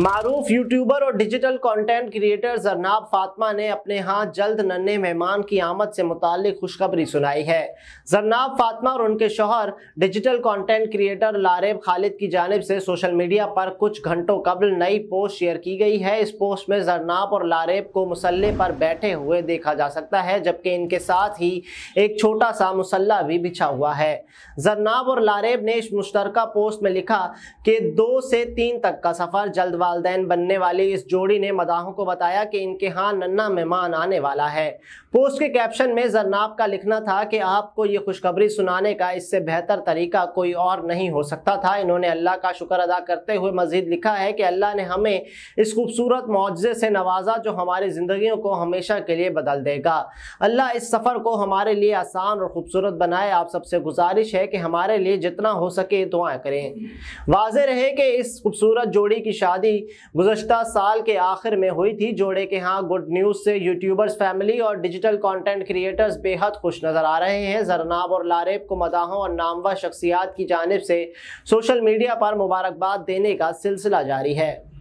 मारूफ YouTuber और digital content creator Zarnab Fatima ने अपने हाथ जल्द नन्हे मेहमान की आमद से मुतल खुशखबरी सुनाई है जरनाब फातमा और उनके शोहर digital content creator Laraib Khalid की जानब से सोशल मीडिया पर कुछ घंटों कबल नई पोस्ट शेयर की गई है इस पोस्ट में जरनाब और लारेब को मुसल्ले पर बैठे हुए देखा जा सकता है जबकि इनके साथ ही एक छोटा सा मुसल्ला भी बिछा हुआ है जरनाब और लारेब ने इस मुश्तरक पोस्ट में लिखा कि दो से तीन तक का सफ़र जल्द वालदेन बनने वाली इस जोड़ी ने मदाहों को बताया कि इनके यहाँ नन्ना मेहमान आने वाला है पोस्ट के कैप्शन में जरनाब का लिखना था कि आपको ये खुशखबरी सुनाने का इससे बेहतर तरीका कोई और नहीं हो सकता था इन्होंने अल्लाह का शुक्र अदा करते हुए मजीद लिखा है कि अल्लाह ने हमें इस खूबसूरत मुआवजे से नवाजा जो हमारी जिंदगी को हमेशा के लिए बदल देगा अल्लाह इस सफ़र को हमारे लिए आसान और ख़ूबसूरत बनाए आप सबसे गुजारिश है कि हमारे लिए जितना हो सके दुआएं करें वाज रहे कि इस खूबसूरत जोड़ी की शादी थी गुजशत साल के आखिर में हुई थी जोड़े के यहाँ गुड न्यूज़ से यूट्यूबर्स फैमिली और डिजिटल कंटेंट क्रिएटर्स बेहद खुश नज़र आ रहे हैं जरनाब और लारेब को मदाहों और नामवा शख्सियात की जानब से सोशल मीडिया पर मुबारकबाद देने का सिलसिला जारी है